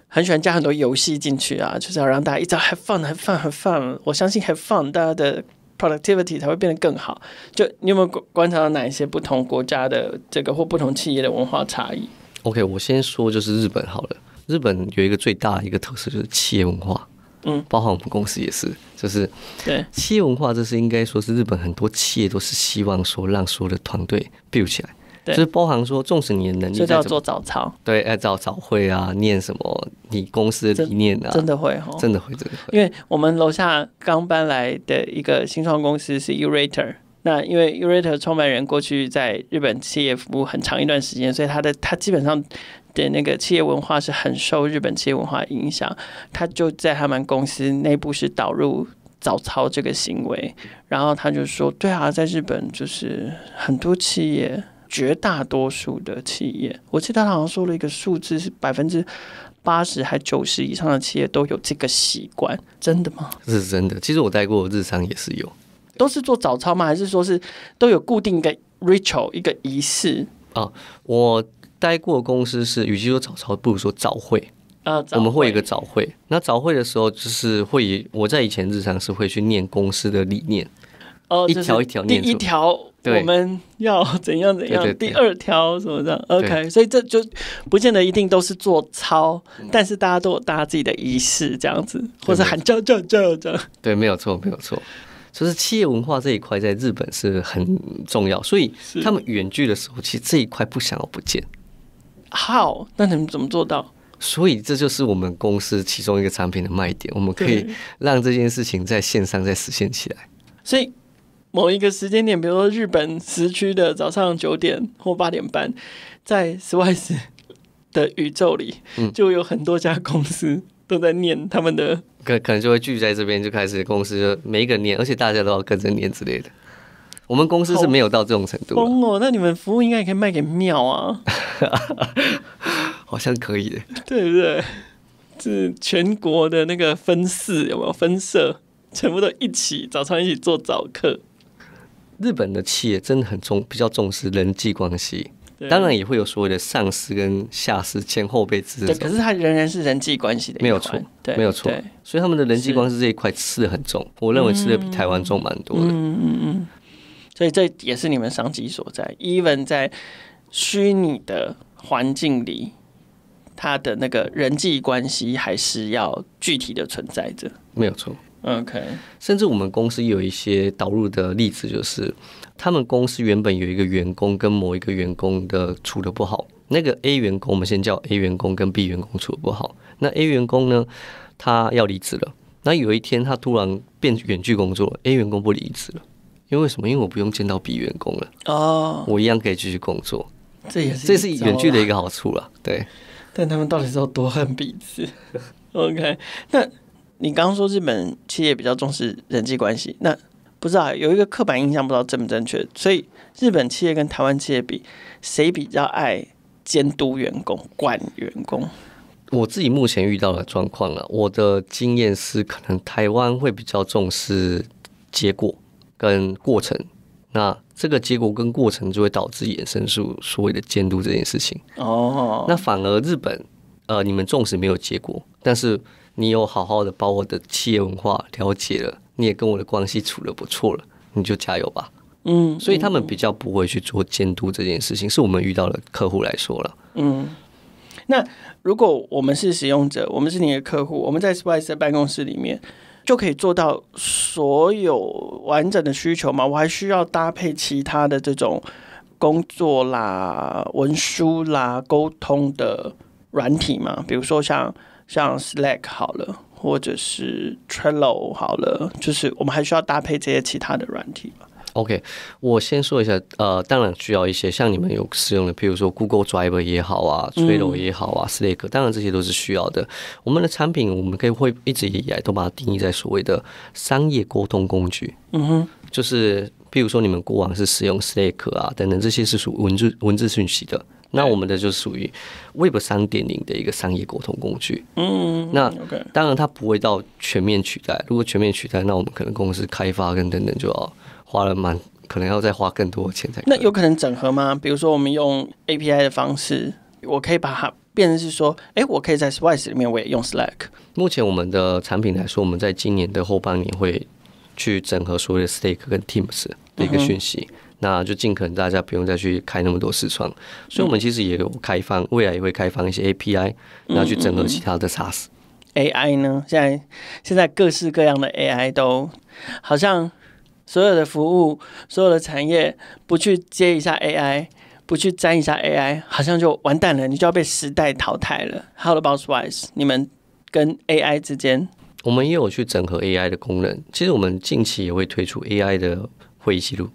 很喜欢加很多游戏进去啊，就是要让大家一直 have fun、have fun、have fun。我相信 have fun，大家的 productivity 才会变得更好。就你有没有观察到哪一些不同国家的这个或不同企业的文化差异？OK，我先说就是日本好了。日本有一个最大一个特色就是企业文化。嗯，包括我们公司也是，就是对企业文化，这是应该说是日本很多企业都是希望说让所有的团队 build 起来，就是包含说重视你的能力，就叫做早操，对，哎，早早会啊，念什么你公司的理念啊，真的会，哦，真的会，真的会，因为我们楼下刚搬来的一个新创公司是 u r a t e r 那因为 Urate 创办人过去在日本企业服务很长一段时间，所以他的他基本上的那个企业文化是很受日本企业文化影响。他就在他们公司内部是导入早操这个行为，然后他就说：“对啊，在日本就是很多企业，绝大多数的企业，我记得他好像说了一个数字，是百分之八十还九十以上的企业都有这个习惯，真的吗？”这是真的。其实我待过日商也是有。都是做早操吗？还是说是都有固定一个 ritual 一个仪式啊？我待过公司是，与其说早操，不如说早会啊。我们会有一个早会。那早会的时候，就是会以我在以前日常是会去念公司的理念哦，一条一条念。第一条我们要怎样怎样？第二条什么的 o k 所以这就不见得一定都是做操，但是大家都有大家自己的仪式这样子，或者喊叫叫叫叫。对，没有错，没有错。就是企业文化这一块在日本是很重要，所以他们远距的时候，其实这一块不想要不见。好，那你们怎么做到？所以这就是我们公司其中一个产品的卖点，我们可以让这件事情在线上再实现起来。所以某一个时间点，比如说日本时区的早上九点或八点半，在 s i s s 的宇宙里，就有很多家公司。都在念他们的，可可能就会聚在这边，就开始公司就每一个念，而且大家都要跟着念之类的。我们公司是没有到这种程度。哦，那你们服务应该也可以卖给庙啊，<laughs> 好像可以的，对不对？这全国的那个分寺有没有分社，全部都一起早上一起做早课。日本的企业真的很重，比较重视人际关系。当然也会有所谓的上司跟下司、前后辈之间可是他仍然是人际关系的一没有错，没有错。所以他们的人际关系这一块吃的很重，我认为吃的比台湾重蛮多的。嗯嗯嗯，所以这也是你们商机所在。Even 在虚拟的环境里，他的那个人际关系还是要具体的存在着，没有错。OK，甚至我们公司有一些导入的例子，就是他们公司原本有一个员工跟某一个员工的处的不好，那个 A 员工，我们先叫 A 员工跟 B 员工处的不好。那 A 员工呢，他要离职了。那有一天他突然变远距工作，A 员工不离职了，因为什么？因为我不用见到 B 员工了，哦，我一样可以继续工作。这也是这是远距的一个好处了，对。但他们到底是要多恨彼此？OK，那。你刚刚说日本企业比较重视人际关系，那不知道有一个刻板印象，不知道正不正确？所以日本企业跟台湾企业比，谁比较爱监督员工、管员工？我自己目前遇到的状况了，我的经验是，可能台湾会比较重视结果跟过程，那这个结果跟过程就会导致衍生出所谓的监督这件事情。哦，那反而日本，呃，你们重视没有结果，但是。你有好好的把我的企业文化了解了，你也跟我的关系处的不错了，你就加油吧。嗯，所以他们比较不会去做监督这件事情，是我们遇到的客户来说了。嗯，那如果我们是使用者，我们是你的客户，我们在 Spice 的办公室里面就可以做到所有完整的需求吗？我还需要搭配其他的这种工作啦、文书啦、沟通的软体吗？比如说像。像 Slack 好了，或者是 Trello 好了，就是我们还需要搭配这些其他的软体吗？OK，我先说一下，呃，当然需要一些，像你们有使用的，譬如说 Google Drive 也好啊，Trello 也好啊，Slack，当然这些都是需要的。我们的产品，我们可以会一直以来都把它定义在所谓的商业沟通工具。嗯哼，就是譬如说你们过往是使用 Slack 啊等等这些是属文字文字讯息的。那我们的就属于 Web 三点零的一个商业沟通工具。嗯，那当然它不会到全面取代。如果全面取代，那我们可能公司开发跟等等就要花了蛮，可能要再花更多的钱才。那有可能整合吗？比如说我们用 API 的方式，我可以把它变成是说，哎，我可以在 s p a c e 里面我也用 Slack。目前我们的产品来说，我们在今年的后半年会去整合所有的 Slack 跟 Teams 的一个讯息。那就尽可能大家不用再去开那么多视窗，所以我们其实也有开放，未来也会开放一些 API，然后去整合其他的 s a s AI 呢？现在现在各式各样的 AI 都好像所有的服务、所有的产业不去接一下 AI，不去沾一下 AI，好像就完蛋了，你就要被时代淘汰了。h o w a b o u t Wise，你们跟 AI 之间，我们也有去整合 AI 的功能。其实我们近期也会推出 AI 的会议记录。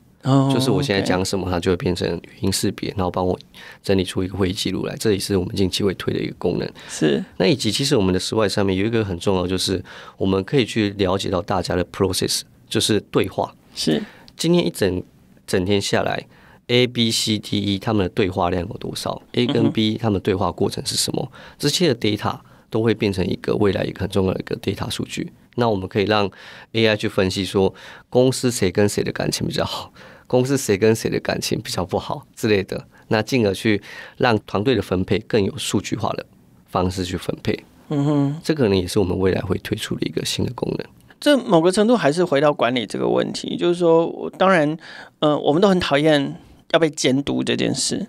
就是我现在讲什么，它就会变成语音识别，然后帮我整理出一个会议记录来。这也是我们近期会推的一个功能。是。那以及，其实我们的室外上面有一个很重要，就是我们可以去了解到大家的 process，就是对话。是。今天一整整天下来，A、B、C、D、E 他们的对话量有多少？A 跟 B 他们对话过程是什么？这些的 data 都会变成一个未来一个很重要的一个 data 数据。那我们可以让 AI 去分析，说公司谁跟谁的感情比较好，公司谁跟谁的感情比较不好之类的。那进而去让团队的分配更有数据化的方式去分配。嗯哼，这可能也是我们未来会推出的一个新的功能。这某个程度还是回到管理这个问题，就是说，当然，嗯，我们都很讨厌要被监督这件事。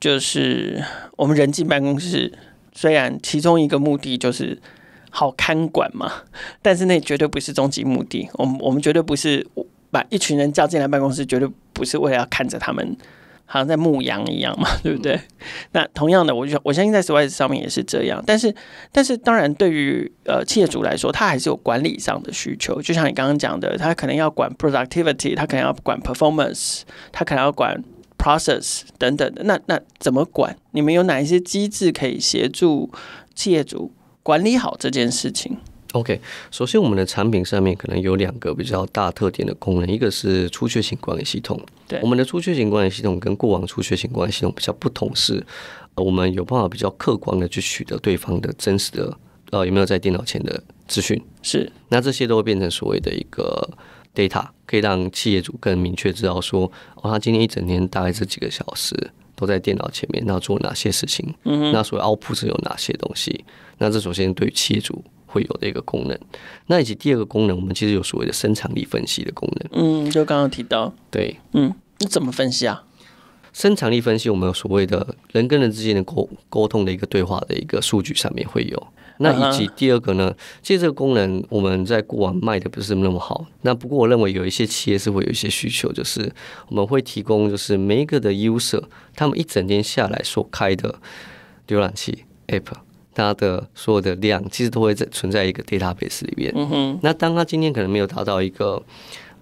就是我们人进办公室，虽然其中一个目的就是。好看管嘛？但是那绝对不是终极目的。我们我们绝对不是把一群人叫进来办公室，绝对不是为了要看着他们，好像在牧羊一样嘛，<laughs> 对不对？那同样的，我就我相信在 s w i a e s 上面也是这样。但是但是，当然，对于呃企业主来说，他还是有管理上的需求。就像你刚刚讲的，他可能要管 productivity，他可能要管 performance，他可能要管 process 等等的。那那怎么管？你们有哪一些机制可以协助企业主？管理好这件事情。OK，首先我们的产品上面可能有两个比较大特点的功能，一个是出缺型管理系统。对，我们的出缺型管理系统跟过往出缺型管理系统比较不同是，我们有办法比较客观的去取得对方的真实的呃有没有在电脑前的资讯。是，那这些都会变成所谓的一个 data，可以让企业主更明确知道说，哦，他今天一整天大概这几个小时都在电脑前面，那做哪些事情？嗯，那所谓 output 是有哪些东西？那这首先对于企业主会有的一个功能，那以及第二个功能，我们其实有所谓的生产力分析的功能。嗯，就刚刚提到，对，嗯，你怎么分析啊？生产力分析，我们有所谓的人跟人之间的沟沟通的一个对话的一个数据上面会有。那以及第二个呢，其实这个功能我们在过往卖的不是那么好。那不过我认为有一些企业是会有一些需求，就是我们会提供就是每一个的 user 他们一整天下来所开的浏览器 app。它的所有的量其实都会在存在一个 database 里面。嗯哼。那当他今天可能没有达到一个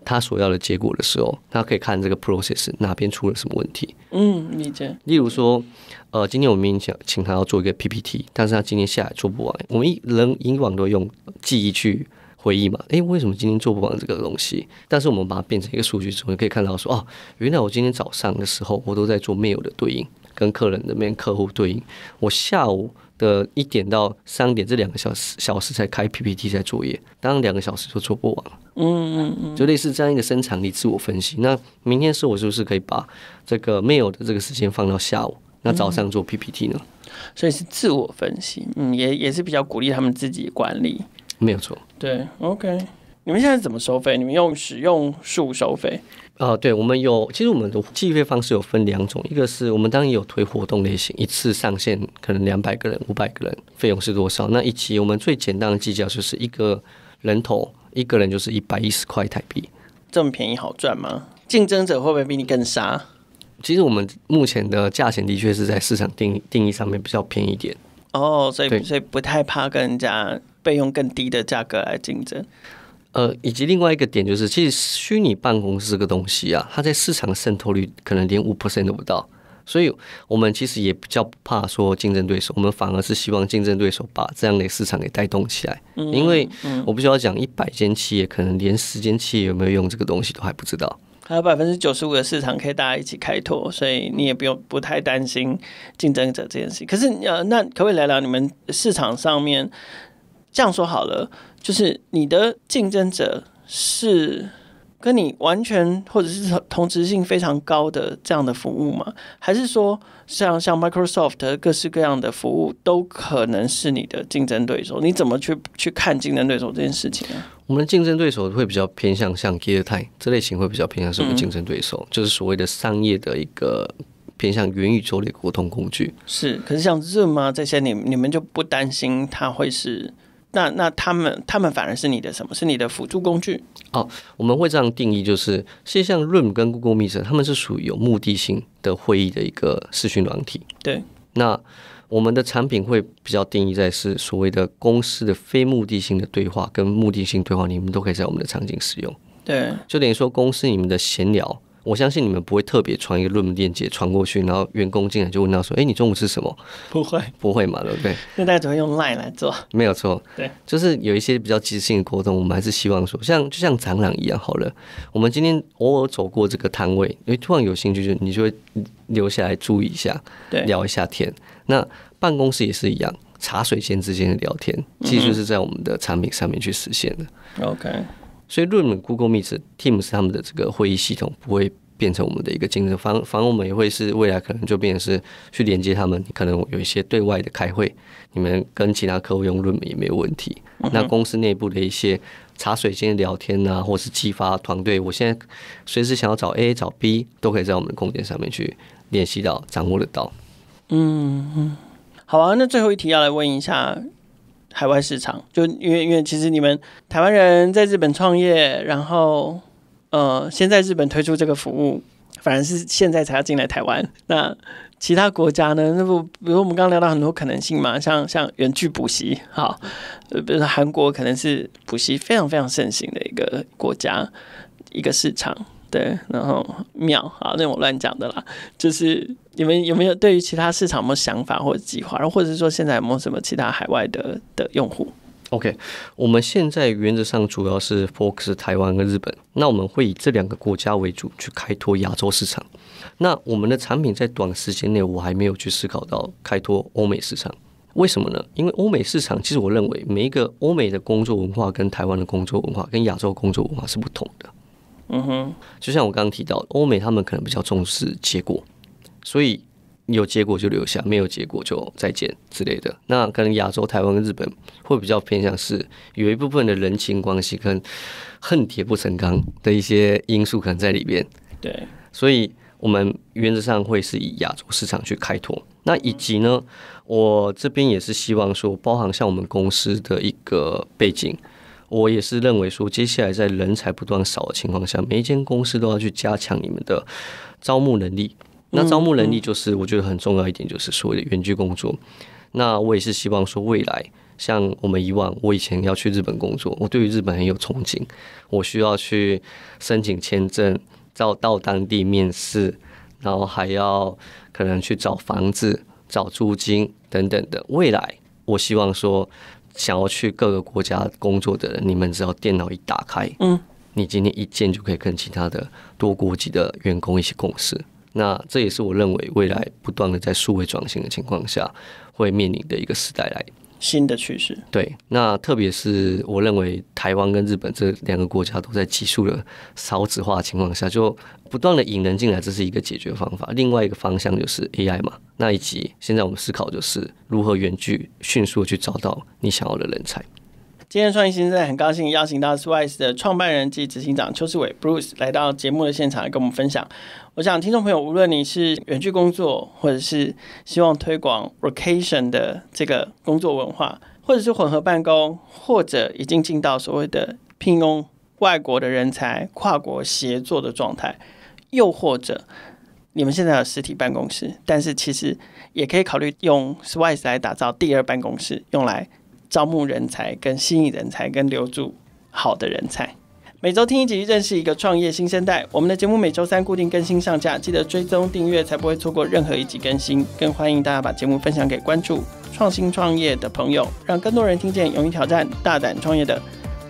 他所要的结果的时候，他可以看这个 process 哪边出了什么问题。嗯，理解。例如说，呃，今天我们想请他要做一个 PPT，但是他今天下来做不完。我们一人以往都用记忆去回忆嘛。诶，为什么今天做不完这个东西？但是我们把它变成一个数据之后，可以看到说，哦，原来我今天早上的时候我都在做 mail 的对应。跟客人那边客户对应，我下午的一点到三点这两个小时小时才开 PPT 在作业，当然两个小时就做不完。嗯嗯嗯，就类似这样一个生产力自我分析。那明天是我是不是可以把这个 mail 的这个时间放到下午，那早上做 PPT 呢？所以是自我分析，嗯，也也是比较鼓励他们自己管理。没有错，对，OK。你们现在怎么收费？你们用使用数收费？啊，对，我们有，其实我们的计费方式有分两种，一个是我们当然有推活动类型，一次上限可能两百个人、五百个人，费用是多少？那一期我们最简单的计较就是一个人头，一个人就是一百一十块台币。这么便宜，好赚吗？竞争者会不会比你更傻？其实我们目前的价钱的确是在市场定义定义上面比较便宜一点。哦，所以所以不太怕跟人家备用更低的价格来竞争。呃，以及另外一个点就是，其实虚拟办公室这个东西啊，它在市场渗透率可能连五 percent 都不到，所以我们其实也比较不怕说竞争对手，我们反而是希望竞争对手把这样的市场给带动起来，因为我不需要讲一百间企业，可能连十间企业有没有用这个东西都还不知道，还有百分之九十五的市场可以大家一起开拓，所以你也不用不太担心竞争者这件事。可是呃，那可不可以聊聊你们市场上面？这样说好了，就是你的竞争者是跟你完全或者是同同质性非常高的这样的服务吗？还是说像像 Microsoft 各式各样的服务都可能是你的竞争对手？你怎么去去看竞争对手这件事情啊？我们的竞争对手会比较偏向像 Gitte 这类型，会比较偏向什么竞争对手，就是所谓的商业的一个偏向元宇宙的沟通工具。是，可是像 Zoom 啊这些，你你们就不担心它会是？那那他们他们反而是你的什么是你的辅助工具哦，我们会这样定义，就是实际上 m 跟 Google Meet 他们是属于有目的性的会议的一个视讯软体。对，那我们的产品会比较定义在是所谓的公司的非目的性的对话跟目的性对话，你们都可以在我们的场景使用。对，就等于说公司你们的闲聊。我相信你们不会特别传一个论文链接传过去，然后员工进来就问他说：“哎，你中午吃什么？”不会，不会嘛，对不对？那大家只会用 LINE 来做，没有错。对，就是有一些比较即时性的沟通，我们还是希望说，像就像展览一样，好了，我们今天偶尔走过这个摊位，因为突然有兴趣，就你就会留下来注意一下，聊一下天。那办公室也是一样，茶水间之间的聊天，其实就是在我们的产品上面去实现的。OK。所以，论文 Google Meet、Teams 是他们的这个会议系统，不会变成我们的一个竞争。反反，我们也会是未来可能就变成是去连接他们，可能有一些对外的开会，你们跟其他客户用论文也没有问题。那公司内部的一些茶水间聊天啊，或是激发团队，我现在随时想要找 A 找 B，都可以在我们的空间上面去练习到、掌握得到。嗯，好啊，那最后一题要来问一下。海外市场，就因为因为其实你们台湾人在日本创业，然后，呃，先在日本推出这个服务，反而是现在才要进来台湾。那其他国家呢？那不，比如我们刚刚聊到很多可能性嘛，像像远距补习，好，比如说韩国可能是补习非常非常盛行的一个国家，一个市场。对，然后妙啊，那我乱讲的啦，就是你们有没有对于其他市场有没有想法或者计划，然后或者是说现在有没有什么其他海外的的用户？OK，我们现在原则上主要是 focus 台湾和日本，那我们会以这两个国家为主去开拓亚洲市场。那我们的产品在短时间内我还没有去思考到开拓欧美市场，为什么呢？因为欧美市场其实我认为每一个欧美的工作文化跟台湾的工作文化跟亚洲工作文化是不同的。嗯哼，就像我刚刚提到，欧美他们可能比较重视结果，所以有结果就留下，没有结果就再见之类的。那可能亚洲、台湾跟日本会比较偏向是有一部分的人情关系，跟恨铁不成钢的一些因素可能在里边。对，所以我们原则上会是以亚洲市场去开拓。那以及呢，我这边也是希望说，包含像我们公司的一个背景。我也是认为说，接下来在人才不断少的情况下，每一间公司都要去加强你们的招募能力。那招募能力就是我觉得很重要一点，就是所谓的远距工作。那我也是希望说，未来像我们以往，我以前要去日本工作，我对于日本很有憧憬，我需要去申请签证，到到当地面试，然后还要可能去找房子、找租金等等的。未来我希望说。想要去各个国家工作的，你们只要电脑一打开，嗯，你今天一键就可以跟其他的多国籍的员工一起共事。那这也是我认为未来不断的在数位转型的情况下会面临的一个时代来新的趋势。对，那特别是我认为台湾跟日本这两个国家都在急速的少子化的情况下就。不断的引人进来，这是一个解决方法。另外一个方向就是 AI 嘛。那以及现在我们思考就是如何远距迅速去找到你想要的人才。今天创意新生很高兴邀请到 s w i s s 的创办人及执行长邱世伟 Bruce 来到节目的现场，跟我们分享。我想听众朋友，无论你是远距工作，或者是希望推广 v o c a t i o n 的这个工作文化，或者是混合办公，或者已经进到所谓的聘用外国的人才、跨国协作的状态。又或者，你们现在有实体办公室，但是其实也可以考虑用 s w i s e 来打造第二办公室，用来招募人才、跟吸引人才、跟留住好的人才。每周听一集，认识一个创业新生代。我们的节目每周三固定更新上架，记得追踪订阅，才不会错过任何一集更新。更欢迎大家把节目分享给关注创新创业的朋友，让更多人听见勇于挑战、大胆创业的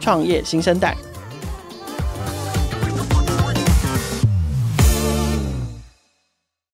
创业新生代。